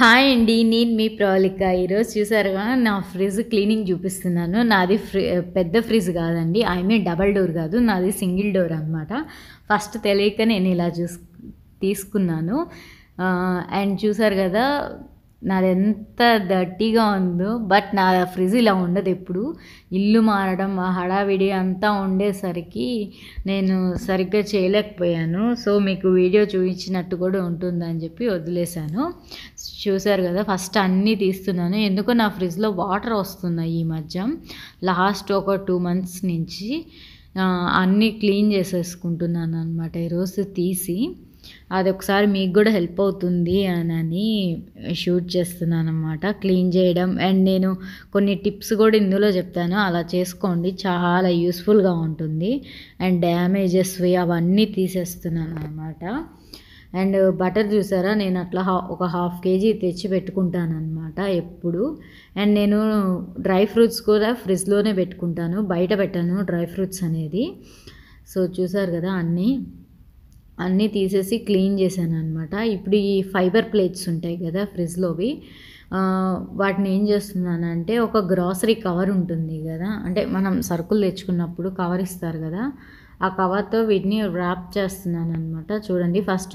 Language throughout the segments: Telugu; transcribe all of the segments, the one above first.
హాయ్ అండి నేను మీ ప్రాలిక ఈరోజు చూసారుగా నా ఫ్రిడ్జ్ క్లీనింగ్ చూపిస్తున్నాను నాది ఫ్రి పెద్ద ఫ్రిడ్జ్ కాదండి ఐ మీన్ డబల్ డోర్ కాదు నాది సింగిల్ డోర్ అనమాట ఫస్ట్ తెలియక నేను ఇలా చూస్ తీసుకున్నాను అండ్ చూసారు కదా నాది ఎంత డర్టీగా ఉందో బట్ నా ఫ్రిడ్జ్ ఇలా ఉండదు ఎప్పుడు ఇల్లు మారడం ఆ హడావిడి అంతా ఉండేసరికి నేను సరిగ్గా చేయలేకపోయాను సో మీకు వీడియో చూపించినట్టు కూడా ఉంటుందని చెప్పి వదిలేశాను చూశారు కదా ఫస్ట్ అన్నీ తీస్తున్నాను ఎందుకో నా ఫ్రిడ్జ్లో వాటర్ వస్తున్నాయి ఈ మధ్య లాస్ట్ ఒక టూ మంత్స్ నుంచి అన్నీ క్లీన్ చేసేసుకుంటున్నాను అనమాట ఈరోజు తీసి అది ఒకసారి మీకు కూడా హెల్ప్ అవుతుంది అని షూట్ చేస్తున్నాను అనమాట క్లీన్ చేయడం అండ్ నేను కొన్ని టిప్స్ కూడా ఇందులో చెప్తాను అలా చేసుకోండి చాలా యూస్ఫుల్గా ఉంటుంది అండ్ డ్యామేజెస్ అవన్నీ తీసేస్తున్నాను అనమాట అండ్ బటర్ చూసారా నేను అట్లా హా ఒక హాఫ్ కేజీ తెచ్చి పెట్టుకుంటాను అనమాట ఎప్పుడు అండ్ నేను డ్రై ఫ్రూట్స్ కూడా ఫ్రిడ్జ్లోనే పెట్టుకుంటాను బయట పెట్టాను డ్రై ఫ్రూట్స్ అనేది సో చూసారు కదా అన్నీ అన్నీ తీసేసి క్లీన్ చేశాను అనమాట ఇప్పుడు ఈ ఫైబర్ ప్లేట్స్ ఉంటాయి కదా ఫ్రిడ్జ్లోవి వాటిని ఏం చేస్తున్నానంటే ఒక గ్రాసరీ కవర్ ఉంటుంది కదా అంటే మనం సరుకులు తెచ్చుకున్నప్పుడు కవర్ ఇస్తారు కదా ఆ కవర్తో వీటిని ర్యాప్ చేస్తున్నాను అనమాట చూడండి ఫస్ట్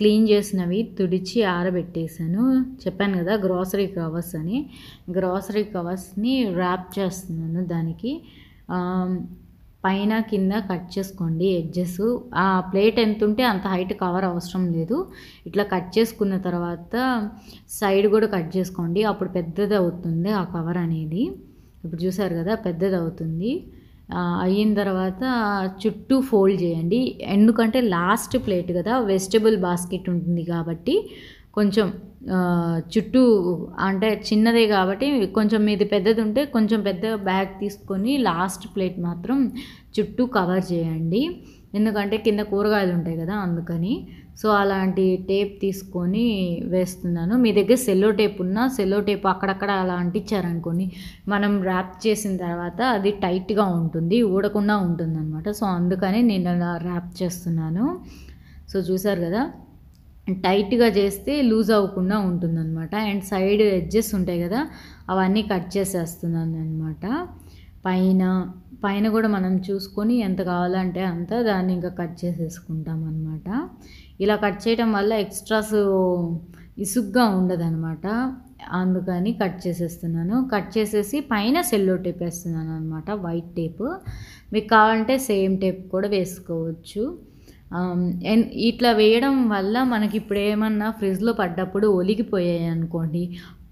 క్లీన్ చేసినవి తుడిచి ఆరబెట్టేశాను చెప్పాను కదా గ్రాసరీ కవర్స్ అని గ్రాసరీ కవర్స్ని ర్యాప్ చేస్తున్నాను దానికి పైన కింద కట్ చేసుకోండి ఎడ్జెస్ ఆ ప్లేట్ ఎంత ఉంటే అంత హైట్ కవర్ అవసరం లేదు ఇట్లా కట్ చేసుకున్న తర్వాత సైడ్ కూడా కట్ చేసుకోండి అప్పుడు పెద్దది అవుతుంది ఆ కవర్ అనేది ఇప్పుడు చూసారు కదా పెద్దది అవుతుంది అయిన తర్వాత చుట్టూ ఫోల్డ్ చేయండి ఎందుకంటే లాస్ట్ ప్లేట్ కదా వెజిటబుల్ బాస్కెట్ ఉంటుంది కాబట్టి కొంచెం చుట్టూ అంటే చిన్నదే కాబట్టి కొంచెం మీది పెద్దది ఉంటే కొంచెం పెద్ద బ్యాగ్ తీసుకొని లాస్ట్ ప్లేట్ మాత్రం చుట్టూ కవర్ చేయండి ఎందుకంటే కింద కూరగాయలు ఉంటాయి కదా అందుకని సో అలాంటి టేప్ తీసుకొని వేస్తున్నాను మీ దగ్గర సెల్లో టేప్ ఉన్నా సెల్లో టేప్ అక్కడక్కడ అలా అంటించారనుకోని మనం ర్యాప్ చేసిన తర్వాత అది టైట్గా ఉంటుంది ఊడకుండా ఉంటుంది అనమాట సో అందుకని నేను అలా ర్యాప్ చేస్తున్నాను సో చూసారు కదా టైట్గా చేస్తే లూజ్ అవ్వకుండా ఉంటుంది అనమాట అండ్ సైడ్ ఎడ్జెస్ ఉంటాయి కదా అవన్నీ కట్ చేసేస్తున్నాను అనమాట పైన పైన కూడా మనం చూసుకొని ఎంత కావాలంటే అంత దాన్ని ఇంకా కట్ చేసేసుకుంటాం అనమాట ఇలా కట్ చేయడం వల్ల ఎక్స్ట్రాస్ ఇసుగ్గా ఉండదనమాట అందుకని కట్ చేసేస్తున్నాను కట్ చేసేసి పైన సెల్లో టేప్ వేస్తున్నాను అనమాట వైట్ టేప్ మీకు కావాలంటే సేమ్ టేప్ కూడా వేసుకోవచ్చు అండ్ um, ఇట్లా వేయడం వల్ల మనకి ఇప్పుడు ఏమన్నా ఫ్రిడ్జ్లో పడ్డప్పుడు ఒలిగిపోయాయి అనుకోండి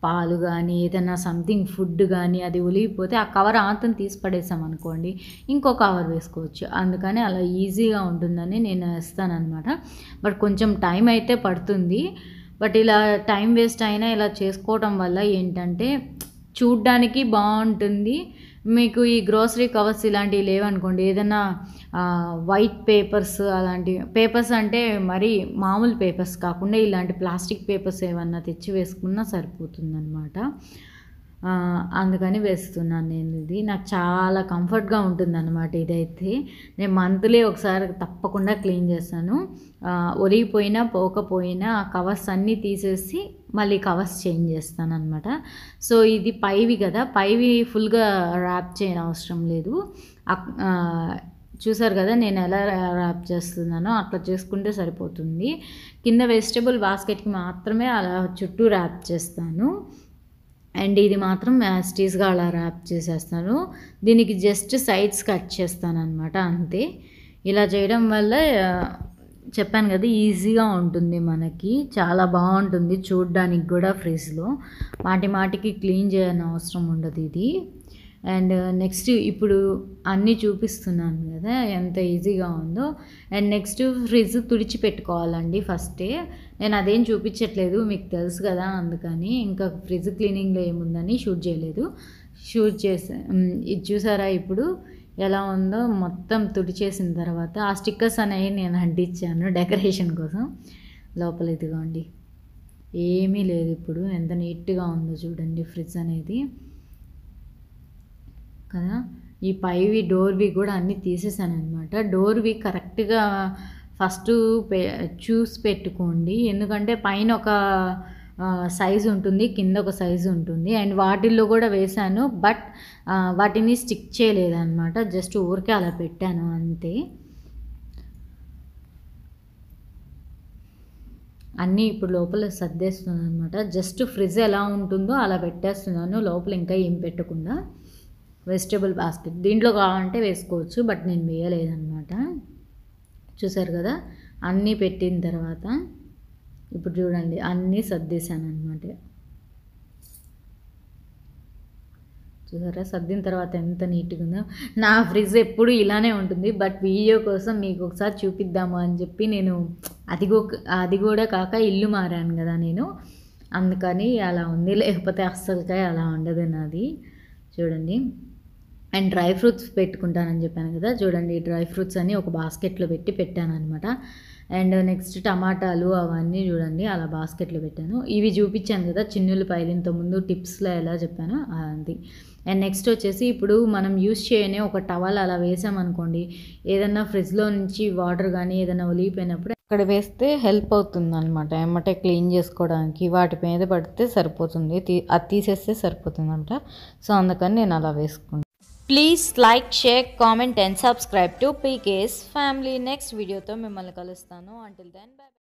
పాలు కానీ ఏదైనా సంథింగ్ ఫుడ్ కానీ అది ఒలిగిపోతే ఆ కవర్ ఆతం తీసి పడేసాం అనుకోండి ఇంకో కవర్ వేసుకోవచ్చు అందుకని అలా ఈజీగా ఉంటుందని నేను వేస్తానమాట బట్ కొంచెం టైం అయితే పడుతుంది బట్ ఇలా టైం వేస్ట్ అయినా ఇలా చేసుకోవడం వల్ల ఏంటంటే చూడ్డానికి బాగుంటుంది మీకు ఈ గ్రోసరీ కవర్స్ ఇలాంటివి లేవనుకోండి ఏదైనా వైట్ పేపర్స్ అలాంటి పేపర్స్ అంటే మరి మామూలు పేపర్స్ కాకుండా ఇలాంటి ప్లాస్టిక్ పేపర్స్ ఏమన్నా తెచ్చి వేసుకున్నా సరిపోతుందన్నమాట అందుకని వేస్తున్నాను నేను ఇది నాకు చాలా కంఫర్ట్గా ఉంటుంది అనమాట ఇదైతే నేను మంత్లీ ఒకసారి తప్పకుండా క్లీన్ చేస్తాను ఒరిగిపోయినా పోకపోయినా కవర్స్ అన్నీ తీసేసి మళ్ళీ కవర్స్ చేంజ్ చేస్తాను అనమాట సో ఇది పైవి కదా పైవి ఫుల్గా ర్యాప్ చేయని అవసరం లేదు చూసారు కదా నేను ఎలా ర్యాప్ చేస్తున్నానో అట్లా చేసుకుంటే సరిపోతుంది కింద వెజిటబుల్ బాస్కెట్కి మాత్రమే అలా చుట్టూ ర్యాప్ చేస్తాను అండ్ ఇది మాత్రం స్టీజ్గా అలా ర్యాప్ చేసేస్తాను దీనికి జస్ట్ సైడ్స్ కట్ చేస్తాను అనమాట అంతే ఇలా చేయడం వల్ల చెప్పాను కదా ఈజీగా ఉంటుంది మనకి చాలా బాగుంటుంది చూడ్డానికి కూడా ఫ్రిడ్జ్లో మాటి మాటికి క్లీన్ చేయని అవసరం ఉండదు ఇది అండ్ నెక్స్ట్ ఇప్పుడు అన్నీ చూపిస్తున్నాను కదా ఎంత ఈజీగా ఉందో అండ్ నెక్స్ట్ ఫ్రిడ్జ్ తుడిచి పెట్టుకోవాలండి ఫస్టే నేను అదేం చూపించట్లేదు మీకు తెలుసు కదా అందుకని ఇంకా ఫ్రిడ్జ్ క్లీనింగ్లో ఏముందని షూట్ చేయలేదు షూట్ చేసా ఇది చూసారా ఇప్పుడు ఎలా ఉందో మొత్తం తుడిచేసిన తర్వాత ఆ స్టిక్కర్స్ అనేవి నేను అంటించాను డెకరేషన్ కోసం లోపల ఇదిగోండి ఏమీ లేదు ఇప్పుడు ఎంత నీట్గా ఉందో చూడండి ఫ్రిడ్జ్ అనేది కదా ఈ పైవి డోర్వి కూడా అన్నీ తీసేసాను అనమాట డోర్వి కరెక్ట్గా ఫస్ట్ పే చూసి పెట్టుకోండి ఎందుకంటే పైన ఒక సైజు ఉంటుంది కింద ఒక సైజు ఉంటుంది అండ్ వాటిల్లో కూడా వేశాను బట్ వాటిని స్టిక్ చేయలేదన్నమాట జస్ట్ ఊరికే అలా పెట్టాను అంతే అన్నీ ఇప్పుడు లోపల సర్దేస్తున్నాను అనమాట జస్ట్ ఫ్రిడ్జ్ ఎలా ఉంటుందో అలా పెట్టేస్తున్నాను లోపల ఇంకా ఏం పెట్టకుండా వెజిటేబుల్ బాస్కెట్ దీంట్లో కావాలంటే వేసుకోవచ్చు బట్ నేను వేయలేదన్నమాట చూసారు కదా అన్నీ పెట్టిన తర్వాత ఇప్పుడు చూడండి అన్నీ సర్దేశాను అనమాట చూసారా సర్దిన తర్వాత ఎంత నీట్గా ఉందో నా ఫ్రిడ్జ్ ఎప్పుడు ఇలానే ఉంటుంది బట్ వీడియో కోసం మీకు ఒకసారి చూపిద్దాము అని చెప్పి నేను అది అది కూడా కాక ఇల్లు మారాను కదా నేను అందుకని అలా ఉంది లేకపోతే అస్సలుకాయ అలా ఉండదు నాది చూడండి అండ్ డ్రై ఫ్రూట్స్ పెట్టుకుంటానని చెప్పాను కదా చూడండి డ్రై ఫ్రూట్స్ అని ఒక బాస్కెట్లో పెట్టి పెట్టాను అనమాట అండ్ నెక్స్ట్ టమాటాలు అవన్నీ చూడండి అలా బాస్కెట్లో పెట్టాను ఇవి చూపించాను కదా పైలింత ముందు టిప్స్లో ఎలా చెప్పాను అది అండ్ నెక్స్ట్ వచ్చేసి ఇప్పుడు మనం యూస్ చేయని ఒక టవల్ అలా వేసామనుకోండి ఏదన్నా ఫ్రిడ్జ్లో నుంచి వాటర్ కానీ ఏదైనా ఒలిగిపోయినప్పుడు అక్కడ వేస్తే హెల్ప్ అవుతుంది అనమాట ఏమంటే క్లీన్ చేసుకోవడానికి వాటి మీద పడితే సరిపోతుంది అది తీసేస్తే సరిపోతుంది అనమాట సో అందుకని నేను అలా వేసుకుంటాను please like share comment and subscribe to PK's family next వీడియోతో మిమ్మల్ని కలుస్తాను అంటిల్ దెన్ బై